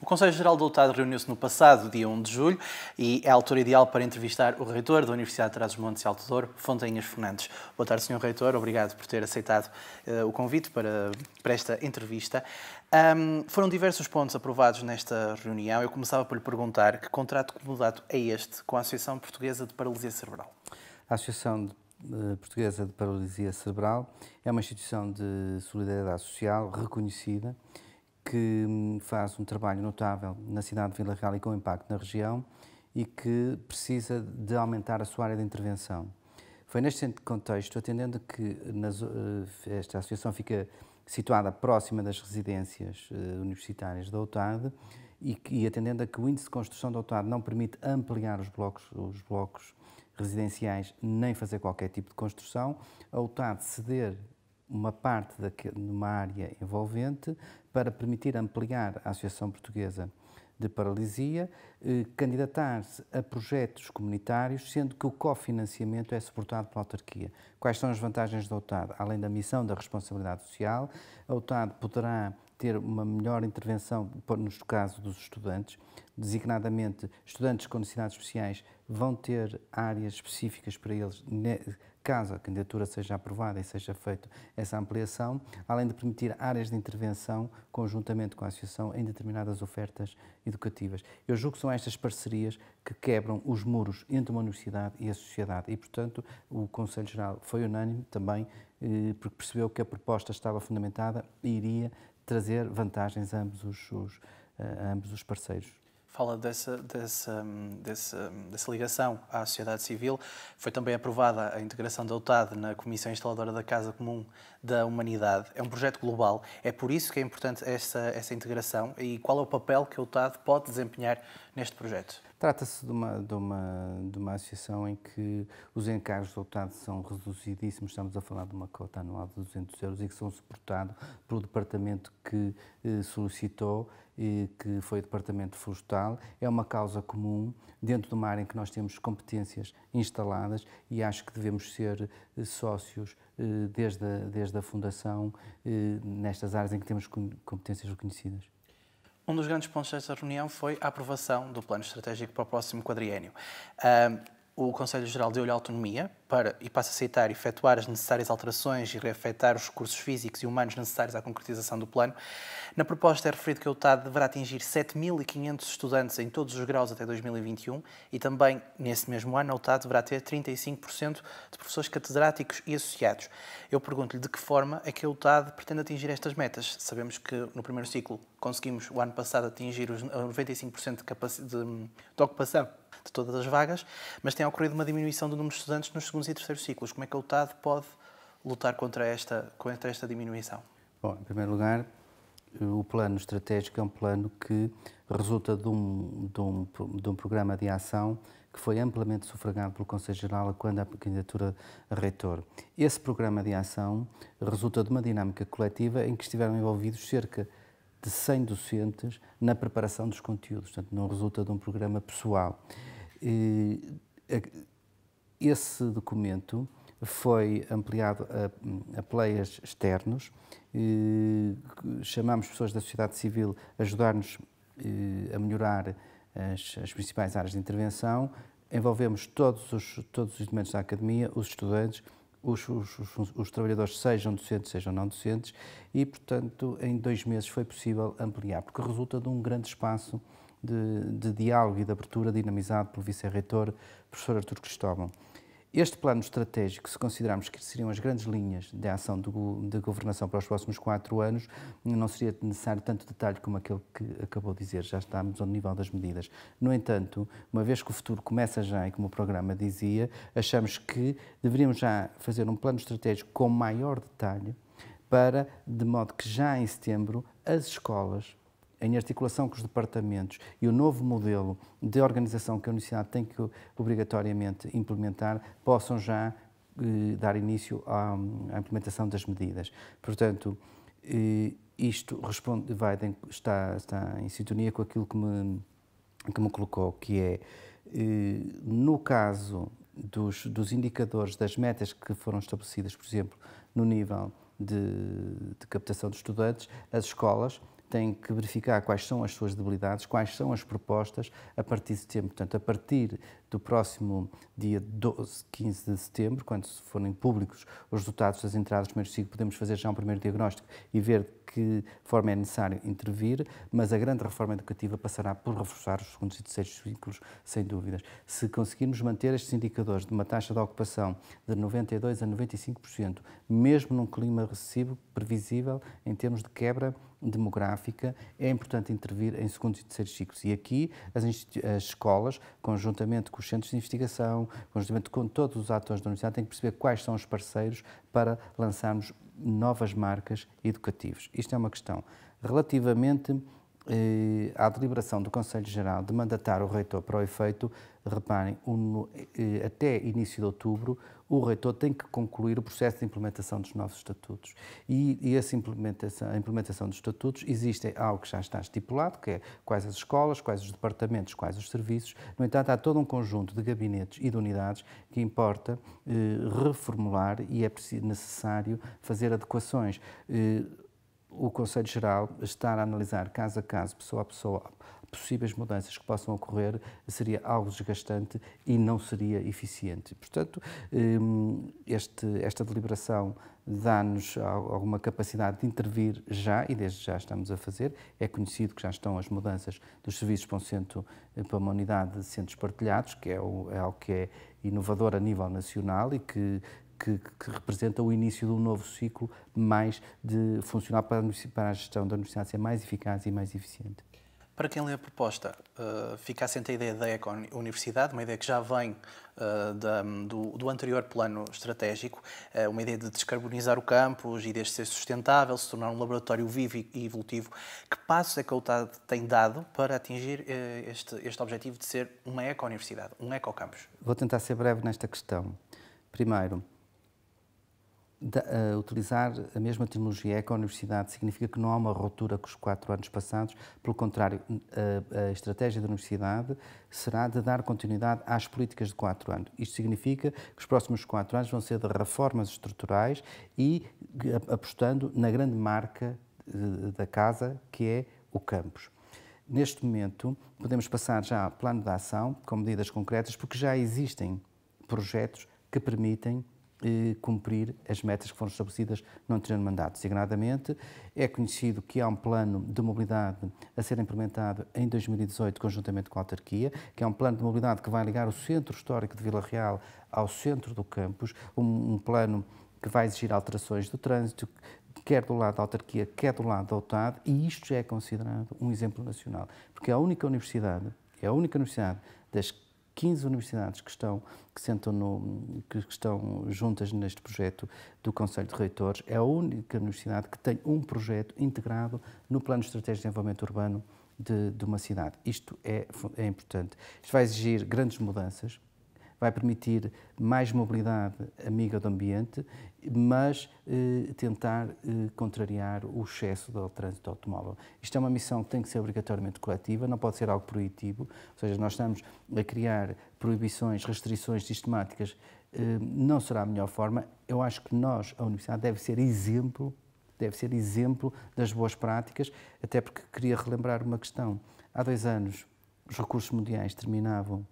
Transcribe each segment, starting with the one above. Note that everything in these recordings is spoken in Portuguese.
O Conselho Geral do Estado reuniu-se no passado dia 1 de julho e é a altura ideal para entrevistar o reitor da Universidade de Trás-os-Montes e Alto Douro, Fontanhas Fernandes. Boa tarde, Sr. Reitor. Obrigado por ter aceitado uh, o convite para, para esta entrevista. Um, foram diversos pontos aprovados nesta reunião. Eu começava por lhe perguntar que contrato comodato é este com a Associação Portuguesa de Paralisia Cerebral? A Associação de eh, Portuguesa de Paralisia Cerebral é uma instituição de solidariedade social reconhecida que hum, faz um trabalho notável na cidade de Vila Real e com impacto na região e que precisa de aumentar a sua área de intervenção. Foi neste contexto, atendendo que eh, esta associação fica situada próxima das residências eh, universitárias da OTAD e, e atendendo a que o índice de construção da OTAD não permite ampliar os blocos, os blocos residenciais nem fazer qualquer tipo de construção, a OTAD ceder uma parte numa área envolvente para permitir ampliar a Associação Portuguesa de Paralisia, eh, candidatar-se a projetos comunitários, sendo que o cofinanciamento é suportado pela autarquia. Quais são as vantagens da OTAD? Além da missão da responsabilidade social, a OTAD poderá ter uma melhor intervenção, no caso dos estudantes, designadamente estudantes com necessidades especiais vão ter áreas específicas para eles caso a candidatura seja aprovada e seja feita essa ampliação, além de permitir áreas de intervenção conjuntamente com a Associação em determinadas ofertas educativas. Eu julgo que são estas parcerias que quebram os muros entre uma universidade e a sociedade e, portanto, o Conselho Geral foi unânime também eh, porque percebeu que a proposta estava fundamentada e iria trazer vantagens a ambos os, os eh, a ambos os parceiros fala dessa, dessa, dessa, dessa, ligação à sociedade civil. Foi também aprovada a integração da OTAD na Comissão Instaladora da Casa Comum da humanidade. É um projeto global. É por isso que é importante essa, essa integração e qual é o papel que o TAD pode desempenhar neste projeto? Trata-se de uma, de, uma, de uma associação em que os encargos do TAD são reduzidíssimos, estamos a falar de uma cota anual de 200 euros e que são suportados pelo departamento que eh, solicitou, e que foi o departamento florestal. É uma causa comum dentro de uma área em que nós temos competências instaladas e acho que devemos ser eh, sócios eh, desde a, desde a fundação eh, nestas áreas em que temos competências reconhecidas. Um dos grandes pontos desta reunião foi a aprovação do Plano Estratégico para o próximo quadriênio o Conselho Geral deu-lhe autonomia para, e passa a aceitar, efetuar as necessárias alterações e reafetar os recursos físicos e humanos necessários à concretização do plano. Na proposta é referido que o TAD deverá atingir 7.500 estudantes em todos os graus até 2021 e também, nesse mesmo ano, o TAD deverá ter 35% de professores catedráticos e associados. Eu pergunto-lhe de que forma é que pretende atingir estas metas. Sabemos que no primeiro ciclo conseguimos, o ano passado, atingir os 95% de, de, de ocupação de todas as vagas, mas tem ocorrido uma diminuição do número de estudantes nos segundos e terceiros ciclos. Como é que a UTAD pode lutar contra esta, contra esta diminuição? Bom, em primeiro lugar, o plano estratégico é um plano que resulta de um, de um, de um programa de ação que foi amplamente sufragado pelo Conselho Geral quando a candidatura a reitor. Esse programa de ação resulta de uma dinâmica coletiva em que estiveram envolvidos cerca de 100 docentes na preparação dos conteúdos, portanto, não resulta de um programa pessoal. Eh, esse documento foi ampliado a, a players externos, chamamos pessoas da sociedade civil a ajudar-nos a melhorar as, as, principais áreas de intervenção, envolvemos todos os, todos os elementos da academia, os estudantes, os, os, os, os, trabalhadores sejam docentes, sejam não docentes, e, portanto, em dois meses foi possível ampliar, porque resulta de um grande espaço de, de diálogo e de abertura dinamizado pelo vice-reitor, professor Artur Cristóvão. Este plano estratégico, se considerarmos que seriam as grandes linhas de ação de, de, governação para os próximos quatro anos, não seria necessário tanto detalhe como aquele que acabou de dizer, já estamos ao nível das medidas. No entanto, uma vez que o futuro começa já e como o programa dizia, achamos que deveríamos já fazer um plano estratégico com maior detalhe para, de modo que já em setembro, as escolas em articulação com os departamentos e o novo modelo de organização que a Universidade tem que obrigatoriamente implementar, possam já eh, dar início à, à, implementação das medidas. Portanto, eh, isto responde, vai, está, está em sintonia com aquilo que me, que me colocou, que é, eh, no caso dos, dos indicadores, das metas que foram estabelecidas, por exemplo, no nível de, de captação de estudantes, as escolas tem que verificar quais são as suas debilidades, quais são as propostas a partir de setembro. Portanto, a partir do próximo dia 12, 15 de setembro, quando forem públicos os resultados das entradas do primeiro ciclo, podemos fazer já um primeiro diagnóstico e ver que forma é necessário intervir, mas a grande reforma educativa passará por reforçar os segundos e terceiros ciclos, sem dúvidas. Se conseguirmos manter estes indicadores de uma taxa de ocupação de 92% a 95%, mesmo num clima recessivo previsível em termos de quebra demográfica, é importante intervir em segundos e terceiros ciclos. E aqui as, as, escolas, conjuntamente com os centros de investigação, conjuntamente com todos os atores da universidade, têm que perceber quais são os parceiros para lançarmos novas marcas educativas. Isto é uma questão relativamente eh, à deliberação do Conselho Geral de mandatar o reitor para o efeito, reparem, um, eh, até início de outubro, o reitor tem que concluir o processo de implementação dos novos estatutos. E, e essa implementação, a implementação dos estatutos existe algo que já está estipulado, que é quais as escolas, quais os departamentos, quais os serviços. No entanto, há todo um conjunto de gabinetes e de unidades que importa eh, reformular e é necessário fazer adequações. Eh, o Conselho Geral estar a analisar caso a caso, pessoa a pessoa, possíveis mudanças que possam ocorrer, seria algo desgastante e não seria eficiente. Portanto, hum, este, esta deliberação dá-nos alguma capacidade de intervir já, e desde já estamos a fazer. É conhecido que já estão as mudanças dos serviços para, um centro, para uma unidade de centros partilhados, que é, é, algo que é inovador a nível nacional e que que, que, representa o início de um novo ciclo mais de funcional para a, para a gestão da universidade ser mais eficaz e mais eficiente. Para quem lê a proposta, uh, eh, ficar sem ter ideia da eco-universidade, uma ideia que já vem uh, da, do, do, anterior plano estratégico, uh, uma ideia de descarbonizar o campus e de ser sustentável, se tornar um laboratório vivo e evolutivo. Que passos é que a UTAD tá, tem dado para atingir este, este objetivo de ser uma eco-universidade, um eco-campus? Vou tentar ser breve nesta questão. Primeiro, da, uh, utilizar a mesma terminologia com é a universidade significa que não há uma ruptura com os quatro anos passados, pelo contrário, a, a estratégia da universidade será de dar continuidade às políticas de quatro anos. Isto significa que os próximos quatro anos vão ser de reformas estruturais e apostando na grande marca da casa, que é o campus. Neste momento, podemos passar já ao plano de ação com medidas concretas, porque já existem projetos que permitem eh, cumprir as metas que foram estabelecidas no anterior mandato. Designadamente, é conhecido que há um plano de mobilidade a ser implementado em 2018, conjuntamente com a autarquia, que é um plano de mobilidade que vai ligar o centro histórico de Vila Real ao centro do campus, um, um plano que vai exigir alterações do trânsito, quer do lado da autarquia, quer do lado da OTAD, e isto já é considerado um exemplo nacional, porque é a única universidade, é a única universidade das 15 universidades que estão, que sentam no, que estão juntas neste projeto do Conselho de Reitores. É a única universidade que tem um projeto integrado no Plano Estratégico de Desenvolvimento Urbano de, de uma cidade. Isto é, é importante. Isto vai exigir grandes mudanças vai permitir mais mobilidade amiga do ambiente, mas eh, tentar eh, contrariar o excesso do trânsito automóvel. Isto é uma missão que tem que ser obrigatoriamente coletiva, não pode ser algo proibitivo, ou seja, nós estamos a criar proibições, restrições sistemáticas, eh, não será a melhor forma. Eu acho que nós, a Universidade, deve ser exemplo, deve ser exemplo das boas práticas, até porque queria relembrar uma questão. Há dois anos, os recursos mundiais terminavam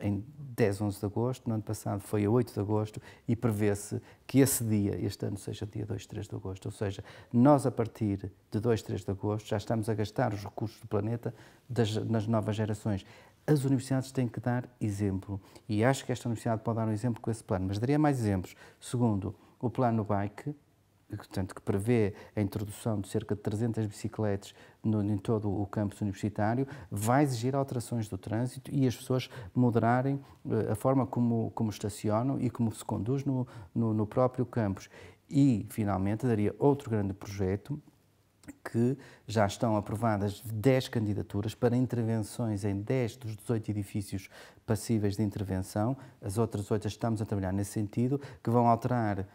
em 10, 11 de agosto, no ano passado foi a 8 de agosto, e prevê-se que esse dia, este ano, seja dia 2, 3 de agosto. Ou seja, nós, a partir de 2, 3 de agosto, já estamos a gastar os recursos do planeta das, nas novas gerações. As universidades têm que dar exemplo. E acho que esta universidade pode dar um exemplo com esse plano, mas daria mais exemplos. Segundo, o plano bike, portanto, que prevê a introdução de cerca de 300 bicicletas no, em todo o campus universitário, vai exigir alterações do trânsito e as pessoas moderarem eh, a forma como, como estacionam e como se conduz no, no, no próprio campus. E, finalmente, daria outro grande projeto, que já estão aprovadas 10 candidaturas para intervenções em 10 dos 18 edifícios passíveis de intervenção. As outras 8 estamos a trabalhar nesse sentido, que vão alterar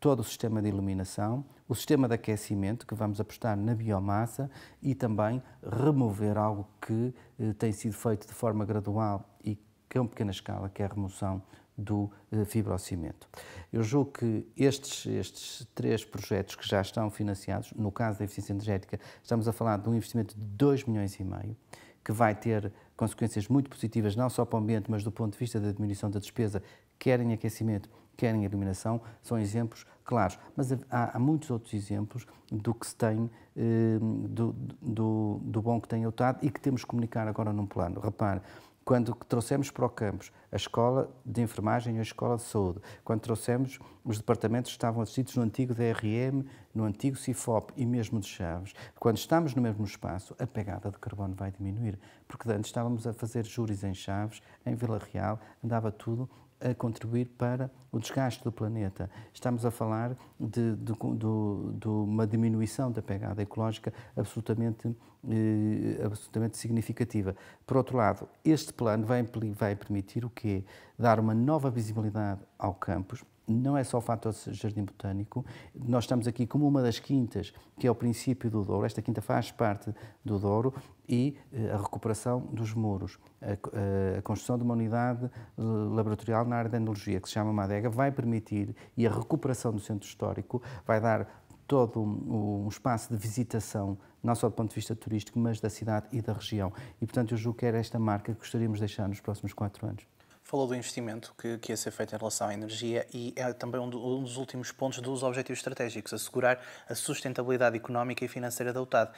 todo o sistema de iluminação, o sistema de aquecimento, que vamos apostar na biomassa e também remover algo que eh, tem sido feito de forma gradual e que é uma pequena escala, que é a remoção do eh, fibrocimento. Eu julgo que estes, estes três projetos que já estão financiados, no caso da eficiência energética, estamos a falar de um investimento de 2 milhões e meio, que vai ter consequências muito positivas, não só para o ambiente, mas do ponto de vista da diminuição da despesa, quer em aquecimento, querem a são exemplos claros. Mas há, há muitos outros exemplos do que se tem, eh, do, do, do bom que tem a TAD e que temos que comunicar agora num plano. Repare, quando trouxemos para o campus a escola de enfermagem e a escola de saúde, quando trouxemos os departamentos que estavam assistidos no antigo DRM, no antigo CIFOP e mesmo de Chaves, quando estamos no mesmo espaço, a pegada de carbono vai diminuir, porque antes estávamos a fazer júris em Chaves, em Vila Real, andava tudo a contribuir para o desgaste do planeta. Estamos a falar de, de, de, de uma diminuição da pegada ecológica absolutamente, eh, absolutamente significativa. Por outro lado, este plano vai, vai permitir o quê? Dar uma nova visibilidade ao campus, não é só o fator jardim botânico, nós estamos aqui como uma das quintas, que é o princípio do Douro, esta quinta faz parte do Douro, e eh, a recuperação dos muros, a, eh, a construção de uma unidade eh, laboratorial na área da enologia, que se chama Madega, vai permitir, e a recuperação do centro histórico vai dar todo um, um espaço de visitação não só do ponto de vista turístico, mas da cidade e da região. E, portanto, eu julgo que era esta marca que gostaríamos de deixar nos próximos quatro anos. Falou do investimento que, que ia ser feito em relação à energia e é também um, do, um dos últimos pontos dos objetivos estratégicos, assegurar a sustentabilidade económica e financeira da UTAD.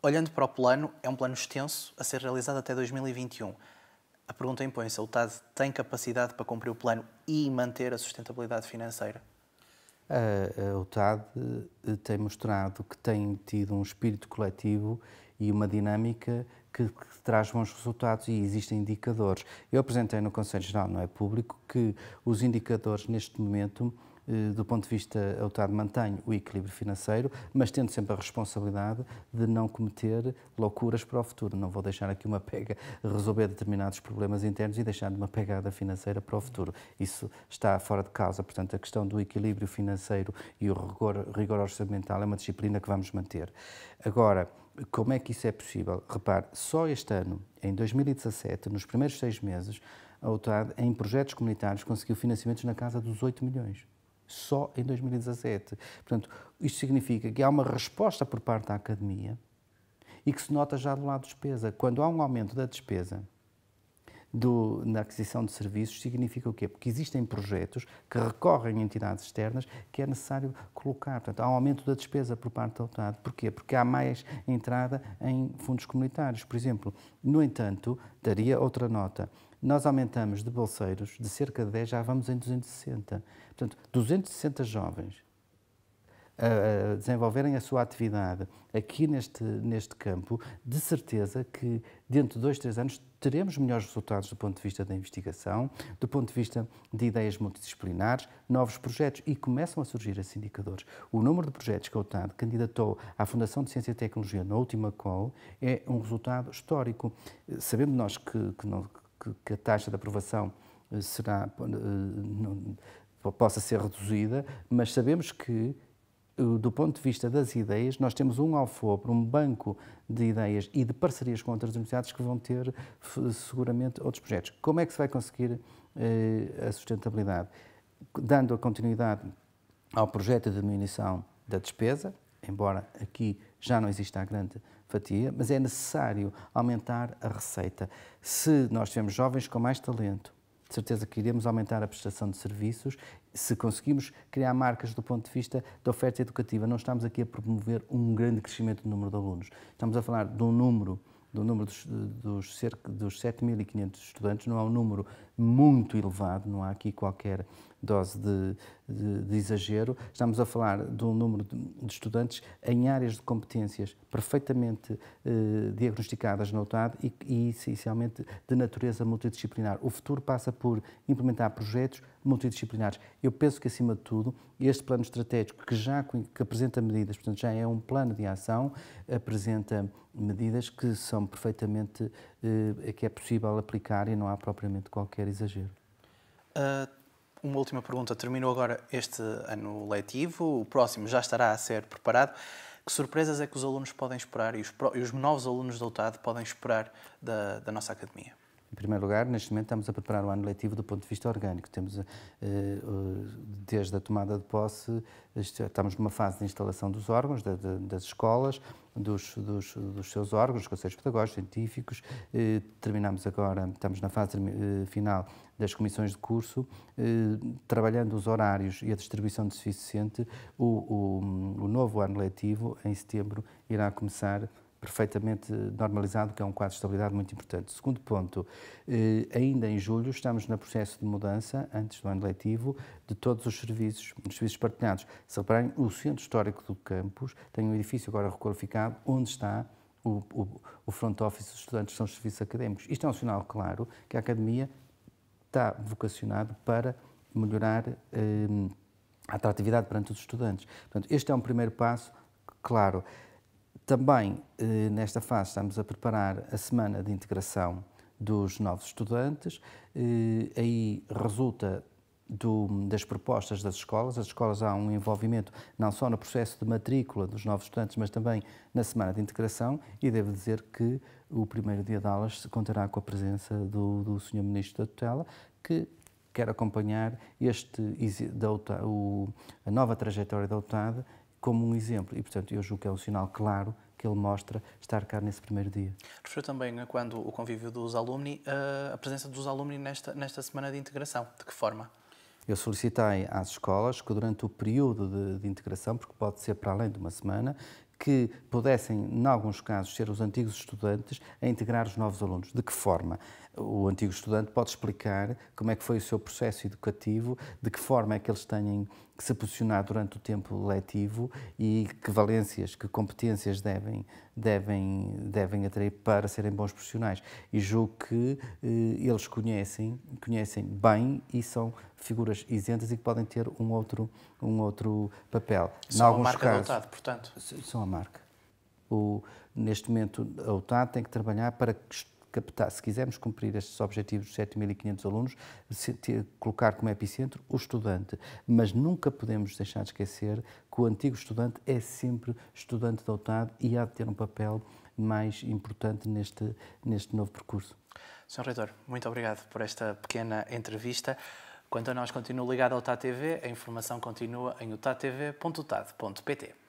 Olhando para o plano, é um plano extenso a ser realizado até 2021. A pergunta impõe-se: a UTAD tem capacidade para cumprir o plano e manter a sustentabilidade financeira? A UTAD eh, tem mostrado que tem tido um espírito coletivo e uma dinâmica que, que, traz bons resultados e existem indicadores. Eu apresentei no Conselho Geral, não é público, que os indicadores neste momento eh, do ponto de vista autado, mantém o equilíbrio financeiro, mas tendo sempre a responsabilidade de não cometer loucuras para o futuro. Não vou deixar aqui uma pega, resolver determinados problemas internos e deixar uma pegada financeira para o futuro. Isso está fora de causa. Portanto, a questão do equilíbrio financeiro e o rigor, rigor orçamental é uma disciplina que vamos manter. Agora, como é que isso é possível? Repare, só este ano, em 2017, nos primeiros seis meses, a OTAD, em projetos comunitários, conseguiu financiamentos na casa dos 8 milhões. Só em 2017. Portanto, isto significa que há uma resposta por parte da academia e que se nota já do lado da despesa. Quando há um aumento da despesa, do, na aquisição de serviços significa o quê? Porque existem projetos que recorrem a entidades externas que é necessário colocar. Portanto, há um aumento da despesa por parte da UTAD. Porquê? Porque há mais entrada em fundos comunitários, por exemplo. No entanto, daria outra nota nós aumentamos de bolseiros de cerca de 10, já vamos em 260. Portanto, 260 jovens a, desenvolverem a sua atividade aqui neste, neste campo, de certeza que dentro de dois, três anos teremos melhores resultados do ponto de vista da investigação, do ponto de vista de ideias multidisciplinares, novos projetos e começam a surgir esses assim indicadores. O número de projetos que a OTAN candidatou à Fundação de Ciência e Tecnologia na última call é um resultado histórico. Sabendo nós que, que, não, que, que a taxa de aprovação eh, será, eh, não, possa ser reduzida, mas sabemos que eh, do ponto de vista das ideias, nós temos um alfobre, um banco de ideias e de parcerias com outras universidades que vão ter seguramente outros projetos. Como é que se vai conseguir eh, a sustentabilidade? Dando a continuidade ao projeto de diminuição da despesa, embora aqui já não exista a grande fatia, mas é necessário aumentar a receita. Se nós tivermos jovens com mais talento, certeza que iremos aumentar a prestação de serviços. Se conseguimos criar marcas do ponto de vista da oferta educativa, não estamos aqui a promover um grande crescimento do número de alunos. Estamos a falar de um número do número dos, dos cerca dos 7.500 estudantes, não é um número muito elevado, não há aqui qualquer dose de, de, de, exagero. Estamos a falar de um número de estudantes em áreas de competências perfeitamente eh, diagnosticadas na UTAD e, e essencialmente de natureza multidisciplinar. O futuro passa por implementar projetos multidisciplinares. Eu penso que, acima de tudo, este plano estratégico, que já que apresenta medidas, portanto, já é um plano de ação, apresenta medidas que são perfeitamente, eh, que é possível aplicar e não há propriamente qualquer exagero. Uh uma última pergunta. Terminou agora este ano letivo, o próximo já estará a ser preparado. Que surpresas é que os alunos podem esperar e os, e os novos alunos da UTAD podem esperar da, da nossa academia? Em primeiro lugar, neste momento estamos a preparar o ano letivo do ponto de vista orgânico. Temos, eh, eh, desde a tomada de posse, estamos numa fase de instalação dos órgãos, das escolas, dos, dos, dos seus órgãos, conselhos pedagógicos, científicos. Eh, terminamos agora, estamos na fase final das comissões de curso, eh, trabalhando os horários e a distribuição de suficiente, o, o, o novo ano letivo, em setembro, irá começar perfeitamente normalizado, que é um quadro de estabilidade muito importante. Segundo ponto, eh, ainda em julho estamos no processo de mudança, antes do ano letivo, de todos os serviços, os serviços partilhados. Se reparem, o Centro Histórico do Campus tem um edifício agora requalificado, onde está o, o, o front office dos estudantes são os serviços académicos. Isto é um sinal claro que a academia está vocacionado para melhorar eh, a atratividade perante os estudantes. Portanto, este é um primeiro passo, claro. Também, eh, nesta fase, estamos a preparar a semana de integração dos novos estudantes. Eh, aí resulta do, das propostas das escolas. As escolas há um envolvimento não só no processo de matrícula dos novos estudantes, mas também na semana de integração. E devo dizer que o primeiro dia de aulas contará com a presença do, do Sr. Ministro da Tutela, que quer acompanhar este, da, o, a nova trajetória da UTAD como um exemplo. E, portanto, eu julgo que é um sinal claro que ele mostra estar cá nesse primeiro dia. Referiu também a quando o convívio dos alunos a presença dos alunos nesta, nesta semana de integração. De que forma? Eu solicitei às escolas que, durante o período de, de integração, porque pode ser para além de uma semana, que pudessem, em alguns casos, ser os antigos estudantes a integrar os novos alunos. De que forma? o antigo estudante pode explicar como é que foi o seu processo educativo, de que forma é que eles têm que se posicionar durante o tempo letivo e que valências, que competências devem, devem, devem atrair para serem bons profissionais. E julgo que eh, eles conhecem, conhecem bem e são figuras isentas e que podem ter um outro, um outro papel. São a marca casos, da OTAD, portanto. São a marca. O, neste momento, a OTAD tem que trabalhar para que captar, se quisermos cumprir estes objetivos dos 7.500 alunos, ter, colocar como epicentro o estudante. Mas nunca podemos deixar de esquecer que o antigo estudante é sempre estudante dotado e há de ter um papel mais importante neste, neste novo percurso. Sr. Reitor, muito obrigado por esta pequena entrevista. Quanto a nós, continua ligado ao TATV, a informação continua em otatv.utad.pt.